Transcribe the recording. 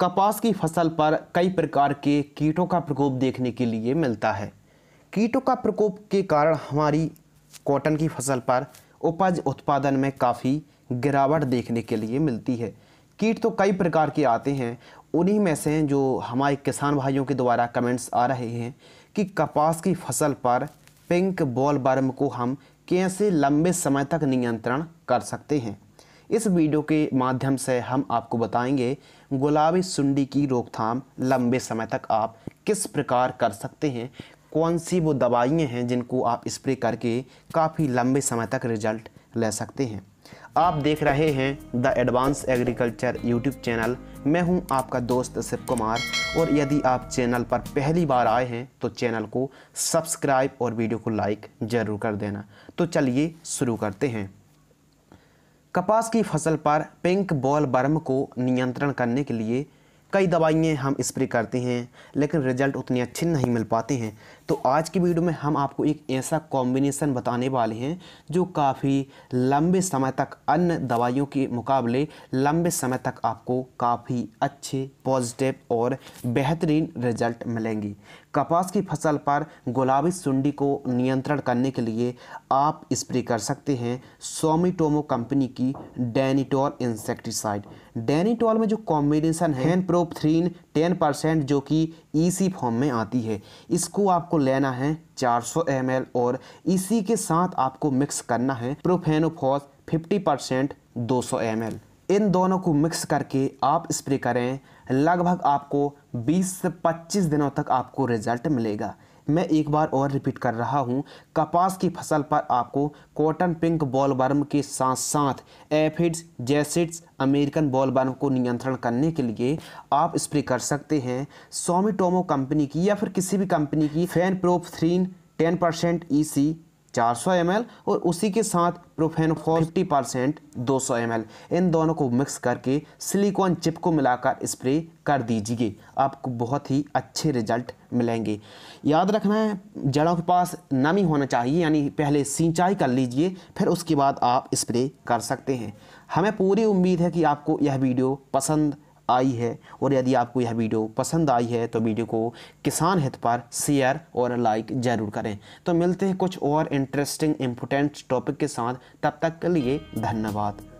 कपास की फसल पर कई प्रकार के कीटों का प्रकोप देखने के लिए मिलता है कीटों का प्रकोप के कारण हमारी कॉटन की फसल पर उपज उत्पादन में काफ़ी गिरावट देखने के लिए मिलती है कीट तो कई प्रकार के आते हैं उन्हीं में से जो हमारे किसान भाइयों के द्वारा कमेंट्स आ रहे हैं कि कपास की फसल पर पिंक बॉल बर्म को हम कैसे लंबे समय तक नियंत्रण कर सकते हैं इस वीडियो के माध्यम से हम आपको बताएंगे गुलाबी सुंडी की रोकथाम लंबे समय तक आप किस प्रकार कर सकते हैं कौन सी वो दवाइयाँ हैं जिनको आप स्प्रे करके काफ़ी लंबे समय तक रिजल्ट ले सकते हैं आप देख रहे हैं the advance agriculture YouTube channel मैं हूं आपका दोस्त शिव कुमार और यदि आप चैनल पर पहली बार आए हैं तो चैनल को सब्सक्राइब और वीडियो को लाइक ज़रूर कर देना तो चलिए शुरू करते हैं कपास की फसल पर पिंक बॉल बर्म को नियंत्रण करने के लिए कई दवाइयाँ हम स्प्रे करते हैं लेकिन रिजल्ट उतने अच्छे नहीं मिल पाते हैं तो आज की वीडियो में हम आपको एक ऐसा कॉम्बिनेशन बताने वाले हैं जो काफ़ी लंबे समय तक अन्य दवाइयों के मुकाबले लंबे समय तक आपको काफ़ी अच्छे पॉजिटिव और बेहतरीन रिजल्ट मिलेंगे कपास की फसल पर गुलाबी सुंडी को नियंत्रण करने के लिए आप स्प्रे कर सकते हैं सोमीटोमो कंपनी की डेनीटोल इंसेक्टिसाइड डेनीटोल में जो कॉम्बिनेशन है प्रो लियोपथ्रीन टेन परसेंट जो कि ईसी e फॉर्म में आती है इसको आपको लेना है 400 सौ और इसी e के साथ आपको मिक्स करना है प्रोफेनोफॉस 50 परसेंट दो सौ इन दोनों को मिक्स करके आप स्प्रे करें लगभग आपको 20 से 25 दिनों तक आपको रिजल्ट मिलेगा मैं एक बार और रिपीट कर रहा हूँ कपास की फसल पर आपको कॉटन पिंक बॉलबर्म के साथ साथ एफिड्स जैसिड्स अमेरिकन बॉलबर्म को नियंत्रण करने के लिए आप स्प्रे कर सकते हैं सोमीटोमो कंपनी की या फिर किसी भी कंपनी की fenpropathrin ten percent E C चार सौ एम एल और उसी के साथ प्रोफेन फिफ्टी परसेंट दो सौ एम एल इन दोनों को मिक्स करके सिलिकॉन चिप को मिलाकर स्प्रे कर दीजिए आपको बहुत ही अच्छे रिजल्ट मिलेंगे याद रखना है जड़ों के पास नमी होना चाहिए यानी पहले सिंचाई कर लीजिए फिर उसके बाद आप स्प्रे कर सकते हैं हमें पूरी उम्मीद है कि आपको यह वीडियो पसंद आई है और यदि आपको यह वीडियो पसंद आई है तो वीडियो को किसान हित पर शेयर और लाइक ज़रूर करें तो मिलते हैं कुछ और इंटरेस्टिंग इम्पोर्टेंट टॉपिक के साथ तब तक के लिए धन्यवाद